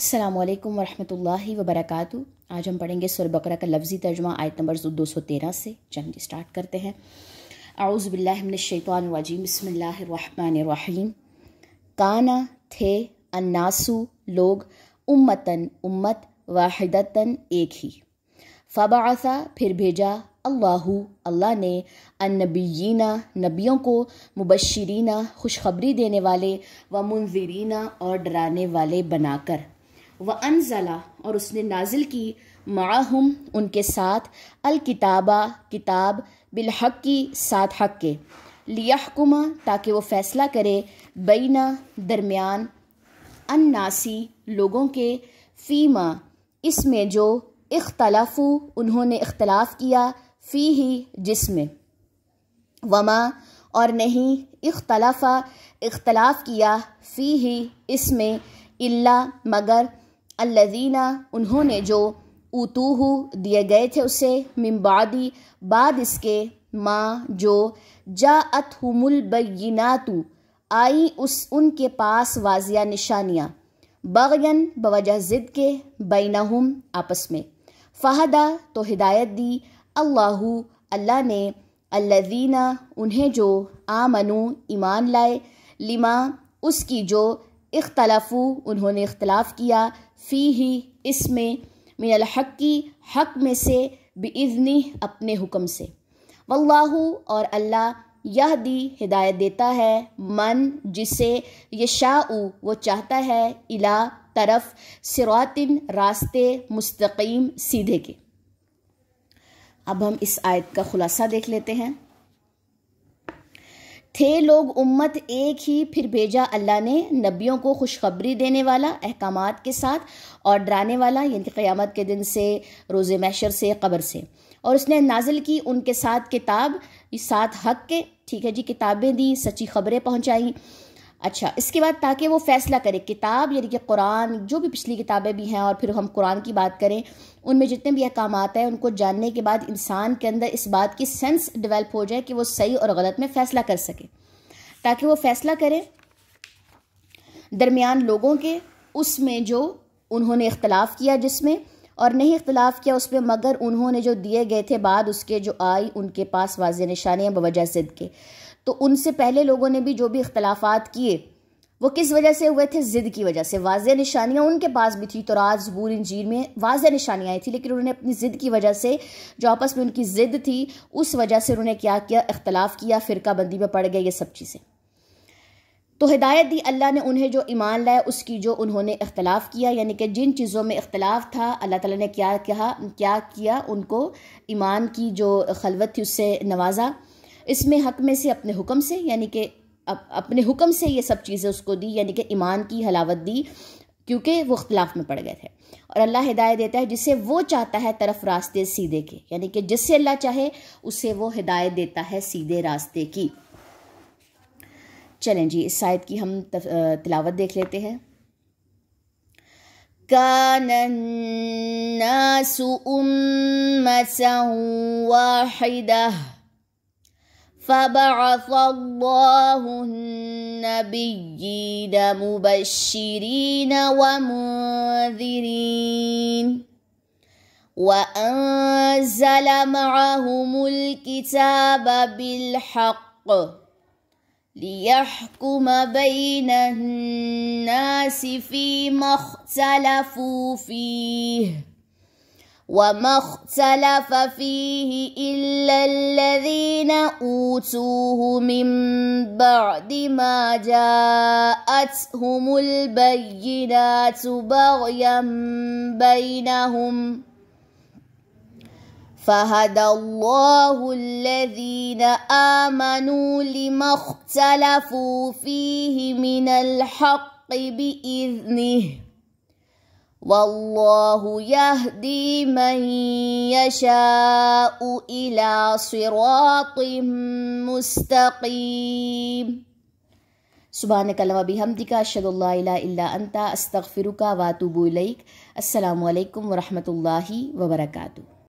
अल्लाम वरहमल वबरक आज हम पढ़ेंगे सुर बकरा का लफ्ज़ी तर्जमा आयत नंबर दो सौ तेरह से चलिए स्टार्ट करते हैं आउज़बिल्लाशैतवानवाजीम बसमीम काना थे अन्नासु लोग उम्मतन उम्मत वाहिदतन एक ही फ़बासा फिर भेजा अल्लाह अल्लाह ने अन्नबीना नबियों को मुबशरीना खुशखबरी देने वाले व मुनजरीना और डराने वाले बनाकर व अनजला और उसने नाजिल की माहम उनके साथ अल किताबा किताब बिलहक की सात हक के लियाकुमा ताकि वो फ़ैसला करे बीना दरमियान अन्नासी लोगों के फ़ीमा इसमें जो इख्तलाफ उन्होंने इख्तलाफ किया फ़ी ही जिसमें वमा और नहीं इख्तलाफा इख्तलाफ किया फ़ी ही इसमें इल्ला मगर अल्लजीना उन्होंने जो उतूह दिए गए थे उसे मिम्बादी बाद इसके माँ जो जात हमलबैनातु आई उस उनके पास वाजिया निशानियाँ बगयन बवजह ज़िद के बैनहुम आपस में फ़हदा तो हिदायत दी अल्लाह अल्लाह ने अल्लजीना उन्हें जो आमनु ईमान लाए लिमा उसकी जो इख्तलाफू उन्होंने इख्तलाफ किया फ़ी ही इसमें मिनलहक़ी हक़ की हक़ में से बेज़नी अपने हुक्म से वल्लाहु और अल्लाह यह दी हिदायत देता है मन जिसे यशाउ वो चाहता है इला तरफ सिरातिन रास्ते मुस्तकीम सीधे के अब हम इस आयत का ख़ुलासा देख लेते हैं थे लोग उम्मत एक ही फिर भेजा अल्लाह ने नबियों को खुशखबरी देने वाला अहकाम के साथ और डराने वाला यानी क़्यामत के दिन से रोज़ मैशर से कब्र से और उसने नाजिल की उनके साथ किताब सात हक के ठीक है जी किताबें दी सच्ची खबरें पहुँचाई अच्छा इसके बाद ताकि वो फैसला करे किताब यानी कि कुरान जो भी पिछली किताबें भी हैं और फिर हम कुरान की बात करें उनमें जितने भी अहकाम आता हैं उनको जानने के बाद इंसान के अंदर इस बात की सेंस डेवलप हो जाए कि वो सही और गलत में फ़ैसला कर सके ताकि वो फ़ैसला करें दरमियान लोगों के उसमें जो उन्होंने इख्तलाफ किया जिसमें और नहीं इख्तलाफ किया उसमें मगर उन्होंने जो दिए गए थे बाद उसके जो आई उनके पास वाज निशानियाँ बवजह ज़िद के तो उनसे पहले लोगों ने भी जो भी इख्तलाफात किए वो किस वजह से हुए थे ज़िद की वजह से वाज निशानियाँ उनके पास भी थी तो रात जबूर इंजीर में वाज निशानियाँ आई थी लेकिन उन्होंने अपनी ज़िद की वजह से जो आपस में उनकी ज़िद थी उस वजह से उन्होंने क्या किया इख्तलाफ किया फ़िरका बंदी में पड़ गए ये सब चीज़ें तो हिदायत दी अल्लाह ने उन्हें जो ईमान लाया उसकी जो उन्होंने इख्तलाफ किया यानी कि जिन चीज़ों में इख्तलाफ था अल्लाह तला ने क्या कहा क्या किया उनको ईमान की जो खलवत थी उससे नवाजा इसमें हक में से अपने हुक्म से यानी कि अप, अपने हुक्म से ये सब चीज़ें उसको दी यानी कि ईमान की हलावत दी क्योंकि वो अख्तिलाफ में पड़ गए थे और अल्लाह हिदायत देता है जिसे वो चाहता है तरफ रास्ते सीधे के यानी कि जिससे अल्लाह चाहे उसे वो हिदायत देता है सीधे रास्ते की चलें जी इस शायद की हम तिलावत देख लेते हैं कान الناس أمة فبعث الله النبيين مبشرين ومنذرين وأنزل معهم الكتاب بالحق ليحكم بين الناس فيما اختلفوا فيه وما اختلف فيه إلا الذين أوتوه من بعد ما جاءتهم البينات بغيا بينهم فهدى الله الذين آمنوا لما اختلفوا فيه من الحق بإذنه والله يهدي من يشاء الى صراط مستقيم سبحانك اللهم وبحمدك اشهد ان لا اله الا انت استغفرك واتوب اليك السلام عليكم ورحمه الله وبركاته